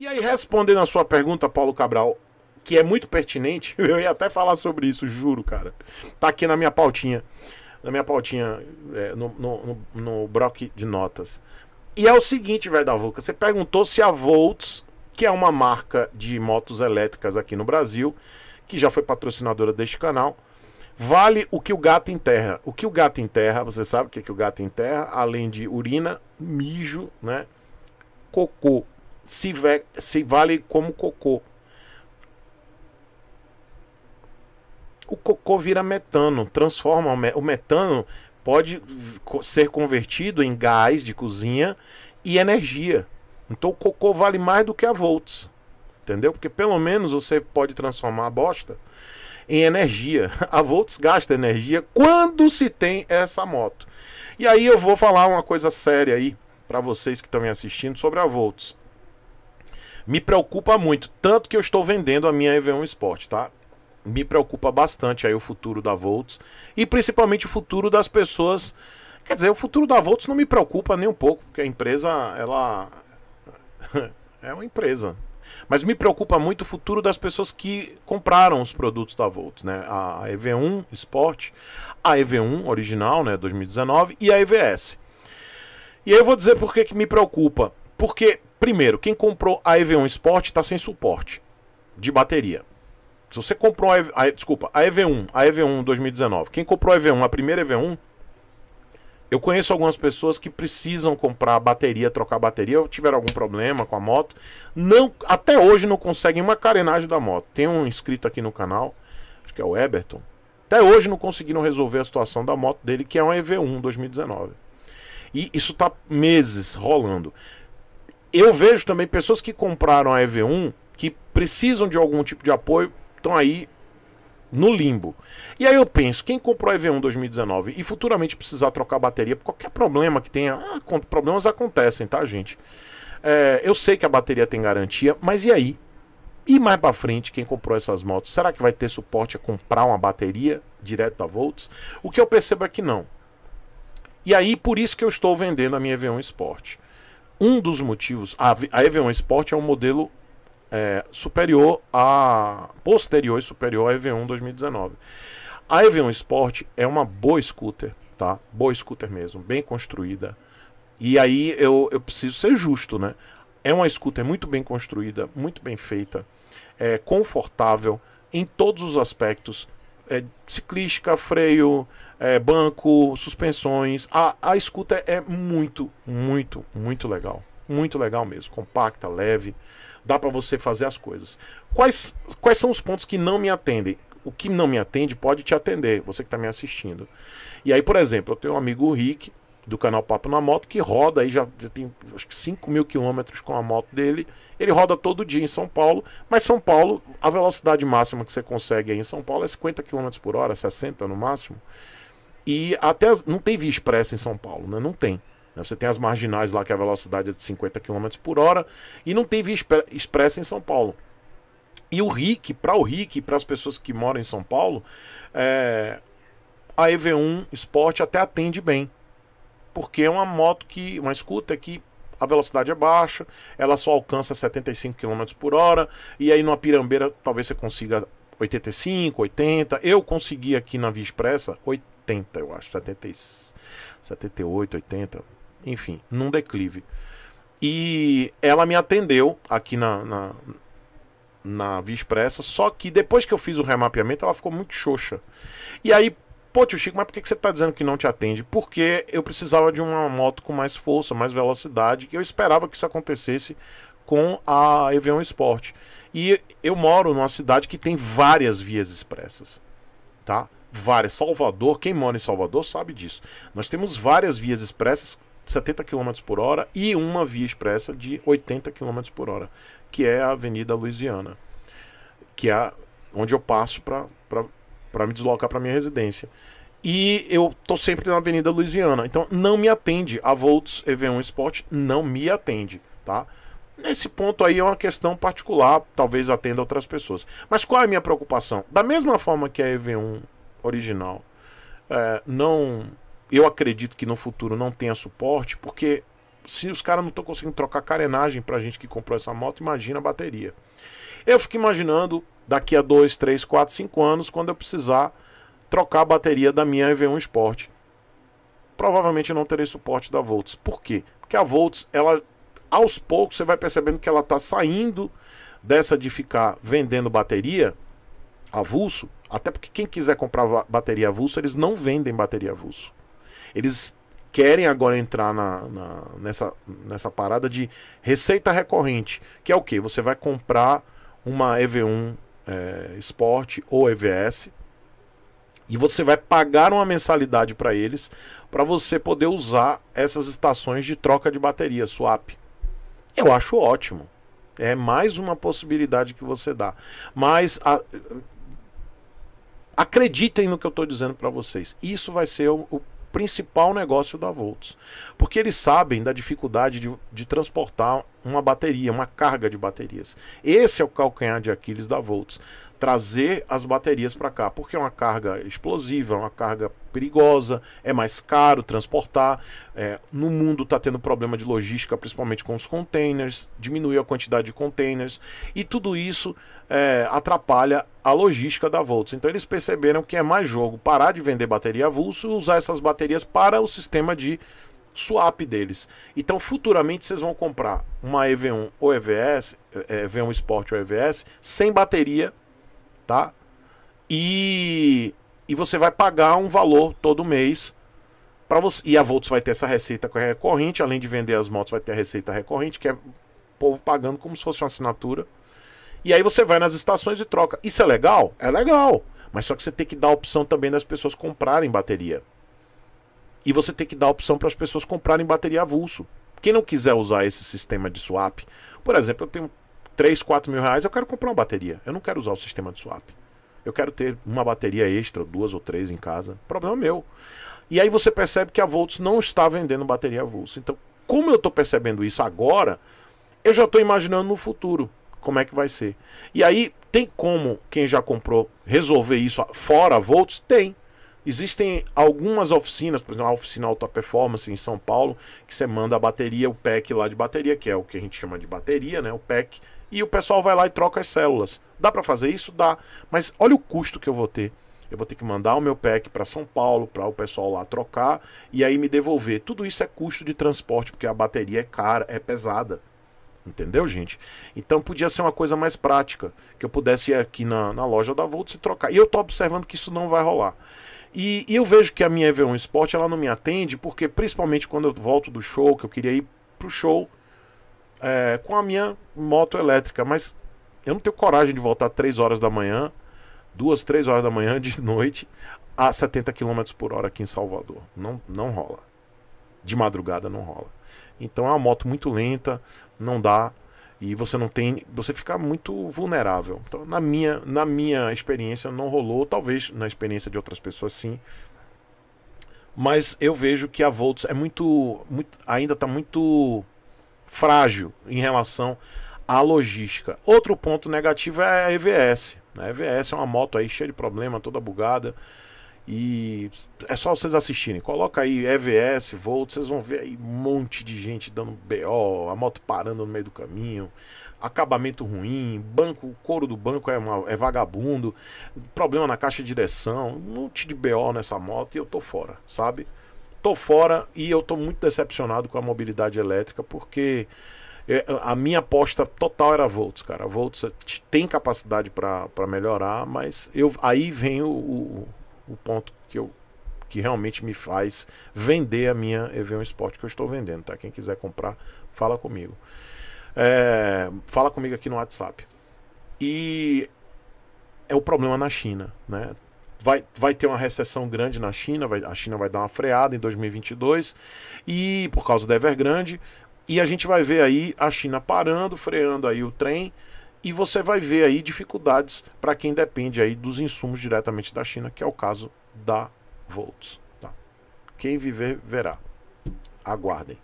E aí, respondendo a sua pergunta, Paulo Cabral, que é muito pertinente, eu ia até falar sobre isso, juro, cara. Tá aqui na minha pautinha. Na minha pautinha, é, no, no, no, no broque de notas. E é o seguinte, velho da Vulca, você perguntou se a Volts, que é uma marca de motos elétricas aqui no Brasil, que já foi patrocinadora deste canal, vale o que o gato enterra. O que o gato enterra, você sabe o que, é que o gato enterra, além de urina, mijo, né? Cocô se, ve, se vale como cocô. O cocô vira metano, transforma o metano pode ser convertido em gás de cozinha e energia. Então o cocô vale mais do que a volts. Entendeu? Porque pelo menos você pode transformar a bosta em energia. A volts gasta energia quando se tem essa moto. E aí eu vou falar uma coisa séria aí para vocês que estão me assistindo sobre a volts. Me preocupa muito, tanto que eu estou vendendo a minha EV1 Sport, tá? Me preocupa bastante aí o futuro da Volts e principalmente o futuro das pessoas. Quer dizer, o futuro da Volts não me preocupa nem um pouco, porque a empresa, ela é uma empresa. Mas me preocupa muito o futuro das pessoas que compraram os produtos da Volts, né? A EV1 Sport, a EV1 original, né, 2019 e a EVS. E aí eu vou dizer por que que me preocupa. Porque Primeiro, quem comprou a EV1 Sport está sem suporte de bateria. Se você comprou a, EV, a, desculpa, a EV1, a EV1 2019. Quem comprou a EV1, a primeira EV1, eu conheço algumas pessoas que precisam comprar bateria, trocar bateria, ou tiveram algum problema com a moto, não, até hoje não conseguem uma carenagem da moto. Tem um inscrito aqui no canal, acho que é o Eberton. Até hoje não conseguiram resolver a situação da moto dele, que é uma EV1 2019. E isso tá meses rolando eu vejo também pessoas que compraram a EV1 que precisam de algum tipo de apoio, estão aí no limbo. E aí eu penso, quem comprou a EV1 2019 e futuramente precisar trocar a bateria por qualquer problema que tenha, ah, problemas acontecem, tá, gente? É, eu sei que a bateria tem garantia, mas e aí? E mais para frente, quem comprou essas motos, será que vai ter suporte a comprar uma bateria direto da Volts? O que eu percebo é que não. E aí, por isso que eu estou vendendo a minha EV1 Sport um dos motivos. A, a EV1 Sport é um modelo é, superior a. posterior e superior à EV1 2019. A EV1 Sport é uma boa scooter, tá? Boa scooter mesmo, bem construída. E aí eu, eu preciso ser justo, né? É uma scooter muito bem construída, muito bem feita, é confortável em todos os aspectos é, ciclística, freio, é, banco, suspensões. A, a escuta é muito, muito, muito legal. Muito legal mesmo. Compacta, leve. Dá para você fazer as coisas. Quais, quais são os pontos que não me atendem? O que não me atende pode te atender, você que está me assistindo. E aí, por exemplo, eu tenho um amigo Rick do canal Papo na Moto, que roda aí, já, já tem acho que 5 mil quilômetros com a moto dele. Ele roda todo dia em São Paulo, mas São Paulo, a velocidade máxima que você consegue aí em São Paulo é 50 km por hora, 60 no máximo. E até as, não tem via expressa em São Paulo, né? Não tem. Né? Você tem as marginais lá que a velocidade é de 50 km por hora e não tem via expressa em São Paulo. E o Rick para o Rick para as pessoas que moram em São Paulo, é, a EV1 Sport até atende bem porque é uma moto que, uma scooter que a velocidade é baixa, ela só alcança 75 km por hora, e aí numa pirambeira talvez você consiga 85, 80. Eu consegui aqui na Via Expressa 80, eu acho, 70, 78, 80, enfim, num declive. E ela me atendeu aqui na, na, na Via Expressa, só que depois que eu fiz o remapeamento, ela ficou muito xoxa. E aí, Pô, tio Chico, mas por que você está dizendo que não te atende? Porque eu precisava de uma moto com mais força, mais velocidade, que eu esperava que isso acontecesse com a EV1 Sport. E eu moro numa cidade que tem várias vias expressas, tá? Várias. Salvador, quem mora em Salvador sabe disso. Nós temos várias vias expressas 70 km por hora e uma via expressa de 80 km por hora, que é a Avenida Louisiana, que é onde eu passo para para me deslocar para minha residência. E eu tô sempre na Avenida Louisiana. Então não me atende. A Volts EV1 Sport não me atende, tá? Nesse ponto aí é uma questão particular, talvez atenda outras pessoas. Mas qual é a minha preocupação? Da mesma forma que a EV1 original é, não. Eu acredito que no futuro não tenha suporte, porque se os caras não estão conseguindo trocar carenagem pra gente que comprou essa moto, imagina a bateria. Eu fico imaginando daqui a 2, 3, 4, 5 anos, quando eu precisar trocar a bateria da minha EV1 Sport. Provavelmente eu não terei suporte da Volts. Por quê? Porque a Volts, ela aos poucos você vai percebendo que ela está saindo dessa de ficar vendendo bateria avulso, até porque quem quiser comprar bateria avulso, eles não vendem bateria avulso. Eles querem agora entrar na, na, nessa, nessa parada de receita recorrente, que é o que? Você vai comprar uma EV1 é, Sport ou EVS e você vai pagar uma mensalidade para eles para você poder usar essas estações de troca de bateria, swap. Eu acho ótimo. É mais uma possibilidade que você dá. Mas a, acreditem no que eu estou dizendo para vocês. Isso vai ser o, o, principal negócio da Volts. Porque eles sabem da dificuldade de, de transportar uma bateria, uma carga de baterias. Esse é o calcanhar de Aquiles da Volts trazer as baterias para cá, porque é uma carga explosiva, é uma carga perigosa, é mais caro transportar. É, no mundo está tendo problema de logística, principalmente com os containers, diminuiu a quantidade de containers e tudo isso é, atrapalha a logística da Volts. Então eles perceberam que é mais jogo parar de vender bateria avulso e usar essas baterias para o sistema de swap deles. Então, futuramente vocês vão comprar uma EV1 ou EVS, é, EV1 Sport ou EVS, sem bateria tá? E, e você vai pagar um valor todo mês para você. E a Volts vai ter essa receita é recorrente, além de vender as motos, vai ter a receita recorrente, que é o povo pagando como se fosse uma assinatura. E aí você vai nas estações e troca. Isso é legal? É legal. Mas só que você tem que dar a opção também das pessoas comprarem bateria. E você tem que dar a opção para as pessoas comprarem bateria avulso. Quem não quiser usar esse sistema de swap, por exemplo, eu tenho 3, 4 mil reais, eu quero comprar uma bateria. Eu não quero usar o sistema de swap. Eu quero ter uma bateria extra, duas ou três em casa. Problema meu. E aí você percebe que a Volts não está vendendo bateria avulsa. Então, como eu estou percebendo isso agora, eu já estou imaginando no futuro como é que vai ser. E aí, tem como quem já comprou resolver isso fora a Volts? Tem. Existem algumas oficinas, por exemplo, a oficina Alta Performance em São Paulo, que você manda a bateria, o pack lá de bateria, que é o que a gente chama de bateria, né? O pack. E o pessoal vai lá e troca as células. Dá para fazer isso? Dá. Mas olha o custo que eu vou ter. Eu vou ter que mandar o meu pack para São Paulo, para o pessoal lá trocar e aí me devolver. Tudo isso é custo de transporte, porque a bateria é cara, é pesada. Entendeu, gente? Então podia ser uma coisa mais prática, que eu pudesse ir aqui na, na loja da Volts e trocar. E eu tô observando que isso não vai rolar. E, e eu vejo que a minha ev 1 Sport ela não me atende, porque principalmente quando eu volto do show, que eu queria ir pro show é, com a minha moto elétrica, mas eu não tenho coragem de voltar 3 horas da manhã, 2, 3 horas da manhã de noite, a 70 km por hora aqui em Salvador. Não, não rola. De madrugada não rola. Então é uma moto muito lenta, não dá e você não tem, você fica muito vulnerável. Então, na minha, na minha experiência não rolou, talvez na experiência de outras pessoas sim. Mas eu vejo que a Volts é muito, muito ainda está muito frágil em relação à logística. Outro ponto negativo é a EVS. A EVS é uma moto aí cheia de problema, toda bugada. E é só vocês assistirem. Coloca aí EVS, Volt, vocês vão ver aí um monte de gente dando BO, a moto parando no meio do caminho, acabamento ruim, banco, o couro do banco é, uma, é vagabundo, problema na caixa de direção, um monte de BO nessa moto e eu tô fora, sabe? Tô fora e eu tô muito decepcionado com a mobilidade elétrica porque é, a minha aposta total era Volts, cara. Volts é, tem capacidade para melhorar, mas eu aí vem o, o o ponto que eu que realmente me faz vender a minha EV1 Sport que eu estou vendendo, tá? Quem quiser comprar, fala comigo. É, fala comigo aqui no WhatsApp. E é o problema na China, né? Vai, vai ter uma recessão grande na China, vai, a China vai dar uma freada em 2022, e por causa do Evergrande, e a gente vai ver aí a China parando, freando aí o trem, e você vai ver aí dificuldades para quem depende aí dos insumos diretamente da China, que é o caso da Volts. Tá? Quem viver verá. Aguardem.